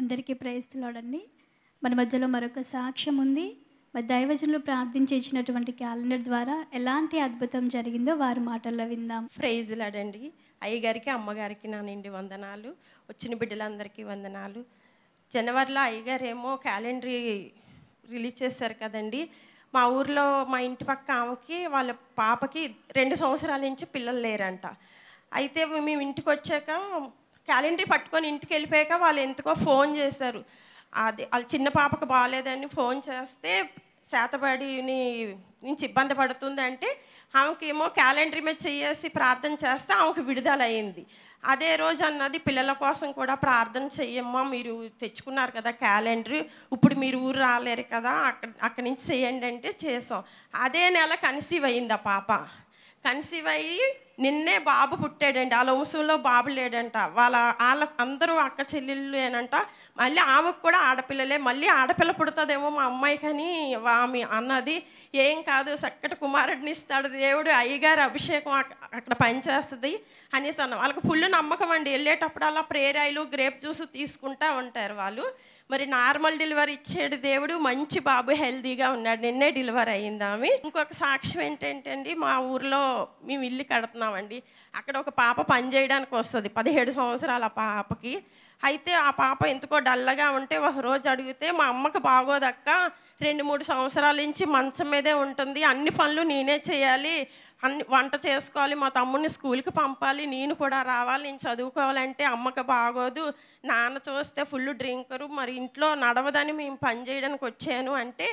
అందరికీ ప్రయత్నిస్తున్నాడండి మన మధ్యలో మరొక సాక్ష్యం ఉంది మరి దైవజనులు ప్రార్థించేసినటువంటి క్యాలెండర్ ద్వారా ఎలాంటి అద్భుతం జరిగిందో వారి మాటల్లో విందాం ప్రైజ్లాడండి అయ్యగారికి అమ్మగారికి నా నిండి వందనాలు వచ్చిన బిడ్డలందరికీ వందనాలు జనవరిలో అయ్యగారు ఏమో క్యాలెండర్ రిలీజ్ చేశారు కదండి మా ఊర్లో మా ఇంటి పక్క ఆమెకి వాళ్ళ పాపకి రెండు సంవత్సరాల నుంచి పిల్లలు లేరంట అయితే మేము ఇంటికి వచ్చాక క్యాలెండరీ పట్టుకొని ఇంటికి వెళ్ళిపోయాక వాళ్ళు ఎందుకో ఫోన్ చేశారు అది వాళ్ళ చిన్న పాపకు బాగాలేదని ఫోన్ చేస్తే శాతబడిని నుంచి ఇబ్బంది పడుతుంది అంటే ఆమెకేమో క్యాలెండర్ మీద చేసి ప్రార్థన చేస్తే ఆమెకు విడుదల అయింది అదే రోజు అన్నది పిల్లల కోసం కూడా ప్రార్థన చెయ్యమ్మా మీరు తెచ్చుకున్నారు కదా క్యాలెండర్ ఇప్పుడు మీరు ఊరు రాలేరు కదా అక్కడ అక్కడి నుంచి చేయండి అంటే చేసాం అదే నెల కన్సీవ్ అయింది ఆ పాప కన్సీవ్ అయ్యి నిన్నే బాబు పుట్టాడండి వాళ్ళ వంశంలో బాబు లేడంట వాళ్ళ వాళ్ళ అందరూ అక్క ఏనంట మళ్ళీ ఆమెకు కూడా ఆడపిల్లలే మళ్ళీ ఆడపిల్ల పుడుతుందేమో మా అమ్మాయి కానీ ఆమె అన్నది ఏం కాదు చక్కటి కుమారుడిని ఇస్తాడు దేవుడు అయ్యగారు అభిషేకం అక్కడ పనిచేస్తుంది అనేసి అన్న వాళ్ళకి ఫుల్ నమ్మకం అండి వెళ్ళేటప్పుడు అలా ప్రేరాయిలు గ్రేప్ జ్యూస్ తీసుకుంటా ఉంటారు వాళ్ళు మరి నార్మల్ డెలివరీ ఇచ్చేడు దేవుడు మంచి బాబు హెల్దీగా ఉన్నాడు నిన్నే డెలివరీ అయింది ఆమె ఇంకొక సాక్ష్యం ఏంటంటే మా ఊర్లో మేము ఇల్లు కడుతున్నాం తీసుకెళ్తున్నామండి అక్కడ ఒక పాప పని చేయడానికి వస్తుంది పదిహేడు సంవత్సరాల పాపకి అయితే ఆ పాప ఎందుకో డల్లగా ఉంటే ఒక రోజు అడిగితే మా అమ్మకు బాగోదక్క రెండు మూడు సంవత్సరాల నుంచి మంచం మీదే ఉంటుంది అన్ని పనులు నేనే చేయాలి అన్ని వంట చేసుకోవాలి మా తమ్ముడిని స్కూల్కి పంపాలి నేను కూడా రావాలి నేను చదువుకోవాలంటే అమ్మకి బాగోదు నాన్న చూస్తే ఫుల్ డ్రింకరు మరి ఇంట్లో నడవదని మేము పని చేయడానికి వచ్చాను అంటే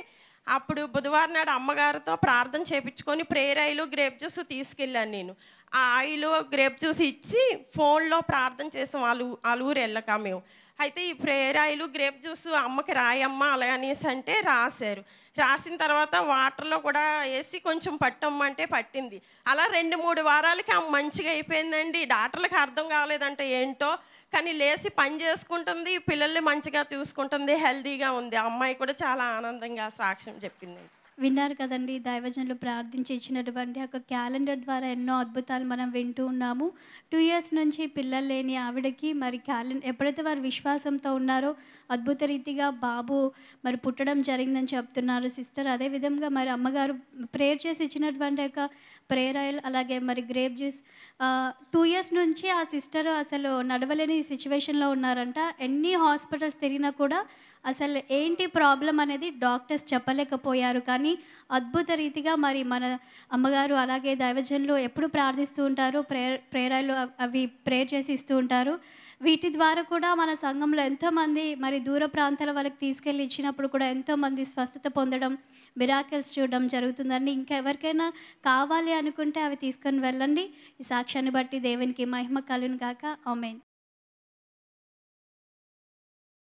అప్పుడు బుధవారం నాడు అమ్మగారితో ప్రార్థన చేయించుకొని ప్రేయర్ ఆయిల్ గ్రేప్ జ్యూస్ తీసుకెళ్ళాను నేను ఆ ఆయిల్ గ్రేప్ జ్యూస్ ఇచ్చి ఫోన్లో ప్రార్థన చేసాం వాళ్ళు ఆలూరు వెళ్ళక మేము అయితే ఈ ప్రేయర్ ఆయిల్ గ్రేప్ జ్యూస్ అమ్మకి రాయమ్మ అలా అనేసి అంటే రాశారు రాసిన తర్వాత వాటర్లో కూడా వేసి కొంచెం పట్టమ్మంటే పట్టింది అలా రెండు మూడు వారాలకి ఆమె మంచిగా అయిపోయిందండి డాక్టర్లకు అర్థం కాలేదంటే ఏంటో కానీ లేచి పని చేసుకుంటుంది పిల్లల్ని మంచిగా చూసుకుంటుంది హెల్తీగా ఉంది అమ్మాయి కూడా చాలా ఆనందంగా సాక్ష్యం చెప్పిందండి విన్నారు కదండి దైవజనులు ప్రార్థించి ఇచ్చినటువంటి ఒక క్యాలెండర్ ద్వారా ఎన్నో అద్భుతాలు మనం వింటూ ఉన్నాము టూ ఇయర్స్ నుంచి పిల్లలు లేని ఆవిడకి మరి క్యాలెండర్ ఎప్పుడైతే వారు విశ్వాసంతో ఉన్నారో అద్భుత రీతిగా బాబు మరి పుట్టడం జరిగిందని చెప్తున్నారు సిస్టర్ అదేవిధంగా మరి అమ్మగారు ప్రేయర్ చేసి ఇచ్చినటువంటి యొక్క ప్రేయర్ ఆయిల్ అలాగే మరి గ్రేప్ జ్యూస్ టూ ఇయర్స్ నుంచి ఆ సిస్టర్ అసలు నడవలేని సిచ్యువేషన్లో ఉన్నారంట ఎన్ని హాస్పిటల్స్ తిరిగినా కూడా అసలు ఏంటి ప్రాబ్లం అనేది డాక్టర్స్ చెప్పలేకపోయారు కానీ కానీ అద్భుత రీతిగా మరి మన అమ్మగారు అలాగే దైవజనులు ఎప్పుడు ప్రార్థిస్తూ ఉంటారు ప్రేయర్ ప్రేరాలు అవి ప్రేయర్ చేసి ఇస్తూ ఉంటారు వీటి ద్వారా కూడా మన సంఘంలో ఎంతోమంది మరి దూర ప్రాంతాల వాళ్ళకి తీసుకెళ్ళి ఇచ్చినప్పుడు కూడా ఎంతోమంది స్వస్థత పొందడం మిరాకిల్స్ చూడడం జరుగుతుందండి ఇంకా ఎవరికైనా కావాలి అనుకుంటే అవి తీసుకొని వెళ్ళండి ఈ సాక్ష్యాన్ని బట్టి దేవునికి మహిమ కలును కాక ఆమెన్